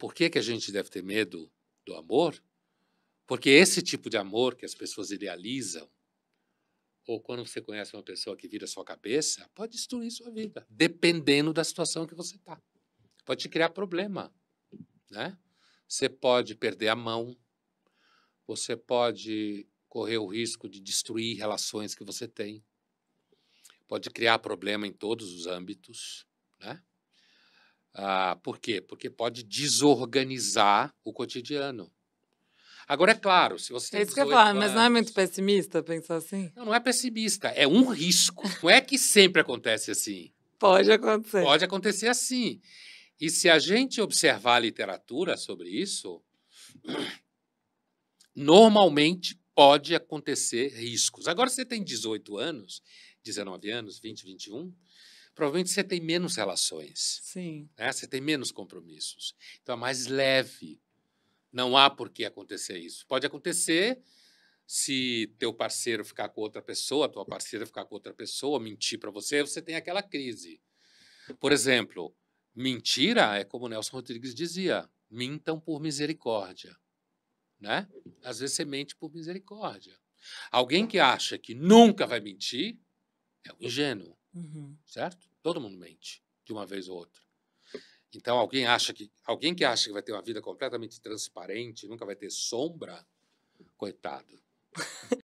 por que, que a gente deve ter medo do amor? Porque esse tipo de amor que as pessoas idealizam, ou quando você conhece uma pessoa que vira sua cabeça, pode destruir sua vida, dependendo da situação que você está. Pode te criar problema, né? Você pode perder a mão, você pode correr o risco de destruir relações que você tem, pode criar problema em todos os âmbitos, né? Ah, por quê? Porque pode desorganizar o cotidiano. Agora, é claro, se você tem. É isso que eu falar, anos, mas não é muito pessimista pensar assim? Não, não é pessimista, é um risco. não é que sempre acontece assim. Pode acontecer. Pode acontecer assim. E se a gente observar a literatura sobre isso, normalmente pode acontecer riscos. Agora, você tem 18 anos, 19 anos, 20, 21, provavelmente você tem menos relações. Sim. Né? Você tem menos compromissos. Então é mais leve. Não há por que acontecer isso. Pode acontecer se teu parceiro ficar com outra pessoa, tua parceira ficar com outra pessoa, mentir para você, você tem aquela crise. Por exemplo, mentira é como Nelson Rodrigues dizia: mintam por misericórdia, né? Às vezes você mente por misericórdia. Alguém que acha que nunca vai mentir é um ingênuo. Uhum. Certo? Todo mundo mente, de uma vez ou outra. Então, alguém acha que alguém que acha que vai ter uma vida completamente transparente, nunca vai ter sombra, coitado.